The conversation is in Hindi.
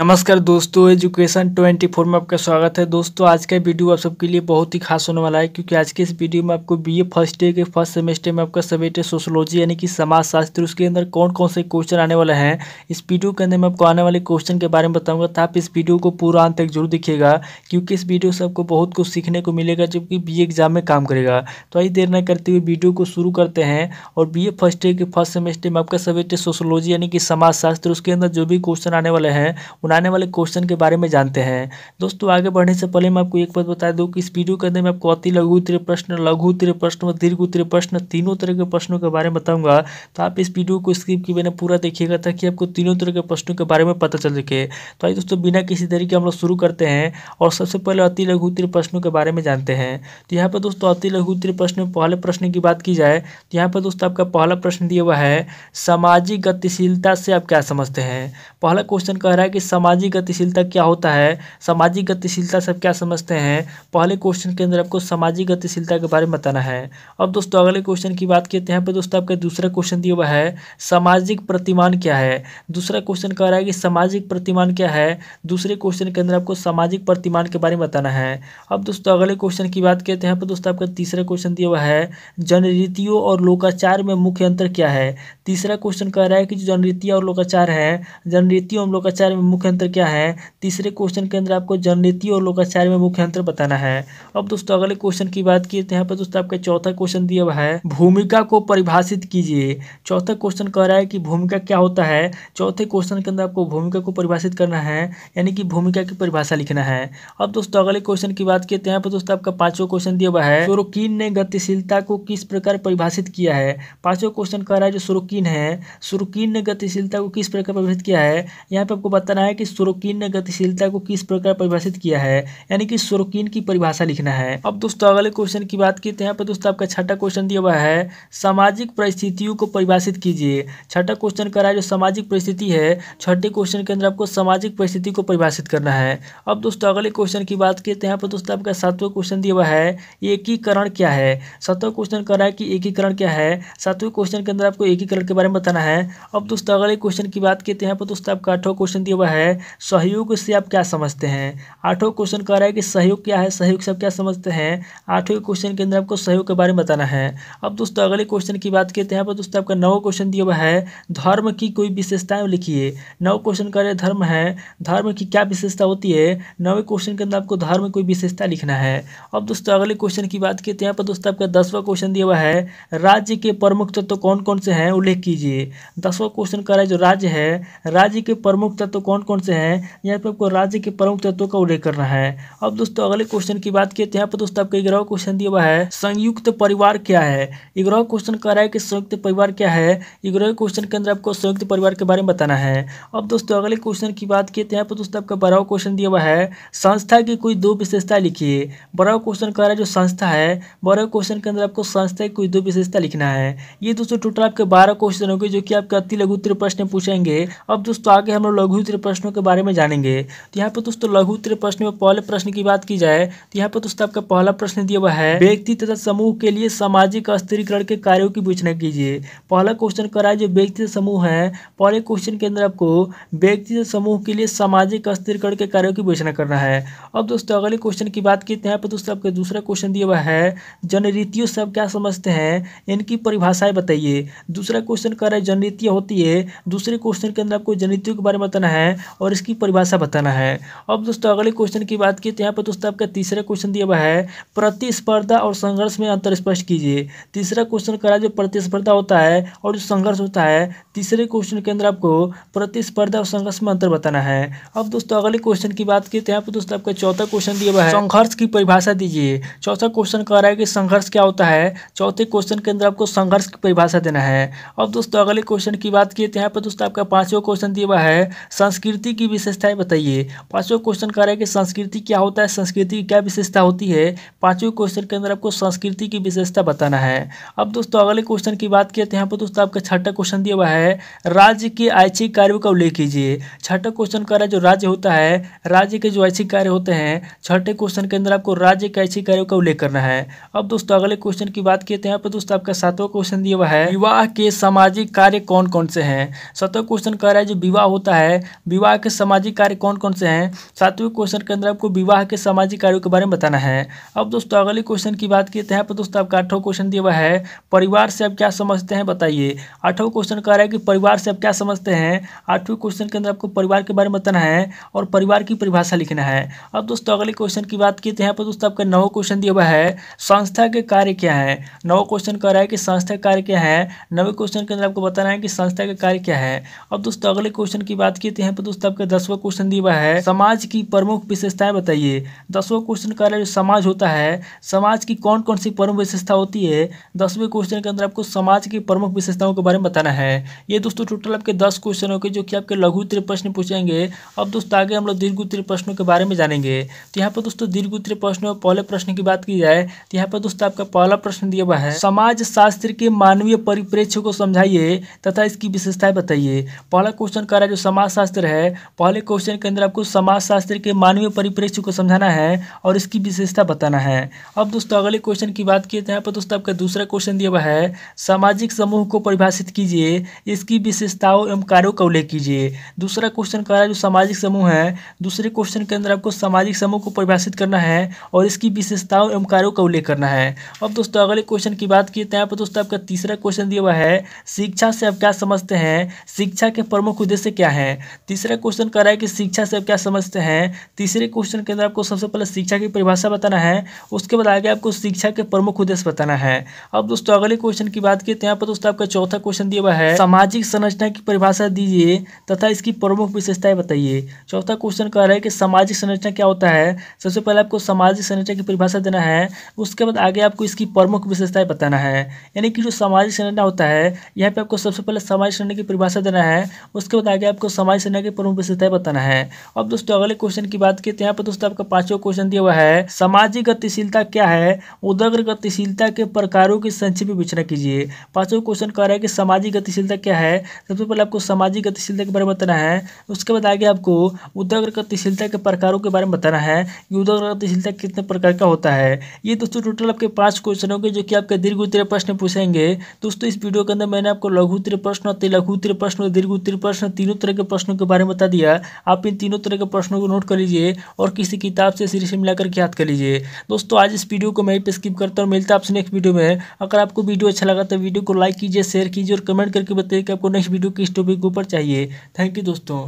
नमस्कार दोस्तों एजुकेशन 24 में आपका स्वागत है दोस्तों आज का वीडियो आप सबके लिए बहुत ही खास होने वाला है क्योंकि आज के इस वीडियो में आपको बीए फर्स्ट ईयर के फर्स्ट सेमेस्टर में आपका सब्जेक्ट सोशोलॉजी यानी कि समाजशास्त्र उसके अंदर कौन कौन से क्वेश्चन आने वाले हैं इस वीडियो के अंदर मैं आपको आने वाले क्वेश्चन के बारे में बताऊँगा तो आप इस वीडियो को पूरा अंत तक जरूर दिखेगा क्योंकि इस वीडियो से आपको बहुत कुछ सीखने को मिलेगा जबकि बी एग्जाम में काम करेगा तो आई देर न करते हुए वीडियो को शुरू करते हैं और बी फर्स्ट ईयर के फर्स्ट सेमेस्टर में आपका सब्जेक्ट सोशोलॉजी यानी कि समाजशास्त्र उसके अंदर जो भी क्वेश्चन आने वाले हैं बनाने आने वाले क्वेश्चन के बारे में जानते हैं दोस्तों आगे बढ़ने से पहले मैं आपको एक बात बता दूँ कि इस वीडियो के अंदर मैं आपको अति लघु उत्तरीय प्रश्न लघु उत्तरीय प्रश्न और दीर्घ उत्तरीय प्रश्न तीनों तरह के प्रश्नों के बारे में बताऊँगा तो आप इस वीडियो को स्किप की बिना पूरा देखिएगा ताकि आपको तीनों तरह के प्रश्नों के बारे में पता चल सके तो आइए दोस्तों बिना किसी तरीके हम लोग शुरू करते हैं और सबसे पहले अति लघु उत्तरीय प्रश्नों के बारे में जानते हैं तो यहाँ पर दोस्तों अति लघु उत्तरीय प्रश्न में पहले प्रश्न की बात की जाए तो यहाँ पर दोस्तों आपका पहला प्रश्न दिया हुआ है सामाजिक गतिशीलता से आप क्या समझते हैं पहला क्वेश्चन कह रहा है कि सामाजिक गतिशीलता क्या होता है सामाजिक गतिशीलता सब क्या समझते हैं पहले क्वेश्चन के अंदर आपको सामाजिक गतिशीलता के बारे में बताना है अब दोस्तों अगले क्वेश्चन की बात करते हैं पर दोस्तों आपका दूसरा क्वेश्चन दिया हुआ है सामाजिक प्रतिमान क्या है दूसरा क्वेश्चन कह रहा है कि सामाजिक प्रतिमान क्या है दूसरे क्वेश्चन के अंदर आपको सामाजिक प्रतिमान के बारे में बताना है अब दोस्तों अगले क्वेश्चन की बात करते हैं पर दोस्तों आपका तीसरा क्वेश्चन दिया हुआ है जनरीतियों और लोकाचार में मुख्य अंतर क्या है तीसरा क्वेश्चन कह रहा है कि जो जनरीतियाँ और लोकाचार हैं जनरीतियों और लोकाचार में मुख्य मुख्य अंतर क्या है तीसरे क्वेश्चन के अंदर आपको जननीति और लोकाचार में मुख्य अंतर बताना है अब दोस्तों अगले क्वेश्चन की बात की तो यहाँ पर दोस्तों आपका चौथा क्वेश्चन दिया हुआ है भूमिका को परिभाषित कीजिए चौथा क्वेश्चन कह रहा है कि भूमिका क्या होता है चौथे क्वेश्चन के अंदर आपको भूमिका को परिभाषित करना है यानी कि भूमिका की परिभाषा लिखना है अब दोस्तों अगले क्वेश्चन की बात की तो यहाँ पर दोस्तों आपका पांचवा क्वेश्चन दिया हुआ है सुरुकिन ने गतिशीलता को किस प्रकार परिभाषित किया है पांचवा क्वेश्चन कह रहा है जो सुरुकिन है सुरुकिन ने गतिशीलता को किस प्रकार परिभाषित किया है यहाँ पे आपको बताना है है कि सोरोकिन ने गतिशीलता को किस प्रकार परिभाषित किया है यानी कि सोरोकिन की परिभाषा लिखना है अब दोस्तों अगले क्वेश्चन की बात करते हैं पर दोस्तों आपका छठा क्वेश्चन दिया हुआ है सामाजिक परिस्थितियों को परिभाषित कीजिए छठा क्वेश्चन कर रहा है जो सामाजिक परिस्थिति है छठे क्वेश्चन के अंदर आपको सामाजिक परिस्थिति को परिभाषित करना है अब दोस्तों अगले क्वेश्चन की बात करते हैं पर दोस्तों आपका सातवें क्वेश्चन दिया हुआ है एकीकरण क्या है सातवें क्वेश्चन कर रहा है कि एकीकरण क्या है सातवें क्वेश्चन के अंदर आपको एकीकरण के बारे में बताना है अब दोस्तों अगले क्वेश्चन की बात करते हैं पर दोस्तों आपका आठवा क्वेश्चन दिया हुआ है है सहयोग से आप क्या समझते हैं आठवें क्वेश्चन कह रहा है कि सहयोग क्या है सहयोग से आप क्या समझते हैं आठवें क्वेश्चन के अंदर आपको सहयोग के बारे में बताना है अब दोस्तों अगले क्वेश्चन की बात करते हैं दोस्तों आपका नव क्वेश्चन दिया हुआ है धर्म की कोई विशेषताएं लिखिए नव क्वेश्चन कह रहे धर्म है धर्म की क्या विशेषता होती है नवे क्वेश्चन के अंदर आपको धर्म कोई विशेषता लिखना है अब दोस्तों अगले क्वेश्चन की बात करते हैं दोस्तों आपका दसवा क्वेश्चन दिया हुआ है राज्य के प्रमुख तत्व कौन कौन से हैं उल्लेख कीजिए दसवा क्वेश्चन कह रहा है जो राज्य है राज्य के प्रमुख तत्व कौन कौन कौन से हैं यहाँ पे आपको राज्य के प्रमुख तत्वों का उल्लेख करना है अब दोस्तों अगले क्वेश्चन की बात करते हैं यहाँ पर दोस्तों आपका ग्रह क्वेश्चन दिया हुआ है संयुक्त परिवार क्या है ग्रह क्वेश्चन कह रहा है कि संयुक्त परिवार क्या है ग्रह क्वेश्चन के अंदर आपको संयुक्त परिवार के बारे में बताना है अब दोस्तों अगले क्वेश्चन की बात करते हैं यहाँ पर दोस्तों आपका बड़ा क्वेश्चन दिया हुआ है संस्था की कोई दो विशेषता लिखिए बड़ा क्वेश्चन कह रहा है जो संस्था है बारह क्वेश्चन के अंदर आपको संस्था की कोई दो विशेषता लिखना है ये दोस्तों टोटल आपके बारह क्वेश्चन होंगे जो कि आपके अति लघु उत्तर प्रश्न पूछेंगे अब दोस्तों आगे हम लोग लघु उत्तर प्रश्नों के बारे में जानेंगे तो यहाँ पर दोस्तों लघु उत्तर प्रश्न में पहले प्रश्न की बात की जाए तो यहाँ पर दोस्तों आपका पहला प्रश्न दिया हुआ है व्यक्ति तथा समूह के लिए सामाजिक स्थिरीकरण के कार्यों की विवेचना कीजिए पहला क्वेश्चन करा जो व्यक्ति समूह है पहले क्वेश्चन के अंदर आपको व्यक्ति समूह के लिए सामाजिक स्थिरीकरण के कार्यों की विवेचना करना है अब दोस्तों अगले क्वेश्चन की बात की तो यहाँ पर दोस्तों आपका दूसरा क्वेश्चन दिया हुआ है जनरीतियों से क्या समझते हैं इनकी परिभाषाएं बताइए दूसरा क्वेश्चन कर रहा है जनरीतियाँ होती है दूसरे क्वेश्चन के अंदर आपको जनरीतियों के बारे में बताना है और इसकी परिभाषा बताना है अब दोस्तों अगले क्वेश्चन की बात की तो यहाँ पर दोस्तों आपका तीसरा क्वेश्चन दिया हुआ है प्रतिस्पर्धा और संघर्ष में अंतर स्पष्ट कीजिए तीसरा क्वेश्चन करा जो प्रतिस्पर्धा होता है और जो संघर्ष होता है तीसरे क्वेश्चन के अंदर आपको प्रतिस्पर्धा और संघर्ष में अंतर बताना है अब दोस्तों अगले क्वेश्चन की बात की तो यहाँ पर दोस्तों आपका चौथा क्वेश्चन दिया हुआ है संघर्ष की परिभाषा दीजिए चौथा क्वेश्चन कह रहा है कि संघर्ष क्या होता है चौथे क्वेश्चन के अंदर आपको संघर्ष की परिभाषा देना है अब दोस्तों अगले क्वेश्चन की बात की तो यहाँ पर दोस्तों आपका पांचवा क्वेश्चन दिया हुआ है संस्कृति संस्कृति की विशेषताएं बताइए पांचवें क्वेश्चन कह रहा है कि संस्कृति क्या होता है संस्कृति की क्या विशेषता होती है पांचवें क्वेश्चन के अंदर आपको संस्कृति की विशेषता बताना है अब दोस्तों अगले क्वेश्चन की बात करते हैं यहाँ पर दोस्तों आपका छठा क्वेश्चन दिया हुआ है राज्य के ऐच्छिक कार्यों का उल्लेख कीजिए छठा क्वेश्चन कह रहा है जो राज्य होता है राज्य के जो ऐच्छिक कार्य होते हैं छठे क्वेश्चन के अंदर आपको राज्य के ऐच्छिक कार्यों का उल्लेख करना है अब दोस्तों अगले क्वेश्चन की बात करते हैं यहाँ पर दोस्तों आपका सातवा क्वेश्चन दिया हुआ है विवाह के सामाजिक कार्य कौन कौन से हैं सतवा क्वेश्चन कह रहा है जो विवाह होता है विवाह के सामाजिक कार्य कौन कौन से हैं सातवें क्वेश्चन के अंदर आपको विवाह के सामाजिक कार्यों के बारे में बताना है अब दोस्तों अगले क्वेश्चन की बात किए यहाँ पर दोस्तों आपका आठवां क्वेश्चन दिया हुआ है परिवार से आप क्या समझते हैं बताइए आठवां क्वेश्चन कह रहा है कि परिवार से आप क्या समझते हैं आठवें क्वेश्चन के अंदर आपको परिवार के बारे में बताना है और परिवार की परिभाषा लिखना है अब दोस्तों अगले क्वेश्चन की बात किए तो यहाँ पर दोस्तों आपका नौ क्वेश्चन दिया हुआ है संस्था के कार्य क्या है नौ क्वेश्चन कह रहा है कि संस्था कार्य क्या है नवे क्वेश्चन के अंदर आपको बताना है कि संस्था का कार्य क्या है अब दोस्तों अगले क्वेश्चन की बात की तो यहाँ पर पुस्तक का दसवा क्वेश्चन दिया है समाज की प्रमुख विशेषताएं बताइए दसवा क्वेश्चन का जो समाज होता है समाज की कौन कौन सी प्रमुख विशेषता होती है दसवें क्वेश्चन के अंदर आपको समाज की प्रमुख विशेषताओं के बारे में बताना है ये दोस्तों टोटल आपके दस क्वेश्चन हो जो कि आपके लघु उत्तरीय प्रश्न पूछेंगे अब दोस्तों आगे हम लोग दीर्घ उत्तरीय प्रश्नों के बारे में जानेंगे तो यहाँ पर दोस्तों दीर्घ उत्तरीय प्रश्न पहले प्रश्न की बात की जाए तो यहाँ पर दोस्तों आपका पहला प्रश्न दिया हुआ है समाज शास्त्र के मानवीय परिप्रेक्ष्य को समझाइए तथा इसकी विशेषताएं बताइए पहला क्वेश्चन कह रहा है जो समाज शास्त्र है है पहले क्वेश्चन के अंदर आपको समाजशास्त्र के मानवीय परिप्रेक्ष्य को समझाना है और इसकी विशेषता बताना है अब दोस्तों अगले क्वेश्चन की बात किए तो यहाँ पर दोस्तों आपका दूसरा क्वेश्चन दिया हुआ है सामाजिक समूह को परिभाषित कीजिए इसकी विशेषताओं एवं कार्यों का उल्लेख कीजिए दूसरा क्वेश्चन कह रहा है जो सामाजिक समूह है दूसरे क्वेश्चन के अंदर आपको सामाजिक समूह को परिभाषित करना है और इसकी विशेषताओं एवं कार्यों का उल्लेख करना है अब दोस्तों अगले क्वेश्चन की बात किए तो यहाँ पर दोस्तों आपका तीसरा क्वेश्चन दिया हुआ है शिक्षा से आप क्या समझते हैं शिक्षा के प्रमुख उद्देश्य क्या है तीसरा तीसरा क्वेश्चन कह रहा है कि शिक्षा से आप क्या समझते हैं तीसरे क्वेश्चन के अंदर आपको सबसे पहले शिक्षा की परिभाषा बताना है उसके बाद आगे आपको शिक्षा के प्रमुख उद्देश्य बताना है अब दोस्तों अगले क्वेश्चन की बात की तो यहाँ पर दोस्तों आपका चौथा क्वेश्चन दिया हुआ है सामाजिक संरचना की परिभाषा दीजिए तथा इसकी प्रमुख विशेषताएं बताइए चौथा क्वेश्चन कह रहा है कि सामाजिक संरचना क्या होता है सबसे पहले आपको सामाजिक संरचना की परिभाषा देना है उसके बाद आगे आपको इसकी प्रमुख विशेषताएं बताना है यानी कि जो सामाजिक संरचना होता है यहाँ पे आपको सबसे पहले सामाजिक संरचना की परिभाषा देना है उसके बाद आगे आपको सामाजिक संरचना के प्रमुख विशेषता बताना है अब दोस्तों अगले क्वेश्चन की बात करते हैं दोस्तों आपका पांचवा क्वेश्चन दिया हुआ है सामाजिक गतिशीलता क्या है उदग्र गतिशीलता के प्रकारों की संक्षिप्त विचना कीजिए पांचवा क्वेश्चन कह रहा है कि सामाजिक गतिशीलता क्या है सबसे पहले आपको सामाजिक गतिशीलता के बारे में बताना है उसके बाद आगे आपको उदग्र गतिशीलता के प्रकारों के बारे में बताना है कि उदग्र गतिशीलता कितने प्रकार का होता है ये दोस्तों टोटल आपके पांच क्वेश्चन होंगे जो कि आपके दीर्घ उत्तरीय प्रश्न पूछेंगे दोस्तों इस वीडियो के अंदर मैंने आपको लघु उत्तरीय प्रश्न लघु उत्तरीय प्रश्न दीर्घ उत्तरीय प्रश्न तीनों तरह के प्रश्नों के बारे बारे में बता दिया आप इन तीनों तरह के प्रश्नों को नोट कर लीजिए और किसी किताब से सीरीज से मिलाकर याद कर लीजिए दोस्तों आज इस वीडियो को मैं पे स्किप करता हूँ मिलता है आपसे नेक्स्ट वीडियो में अगर आपको वीडियो अच्छा लगा तो वीडियो को लाइक कीजिए शेयर कीजिए और कमेंट करके बताइए कि आपको नेक्स्ट वीडियो किस टॉपिक के ऊपर चाहिए थैंक यू दोस्तों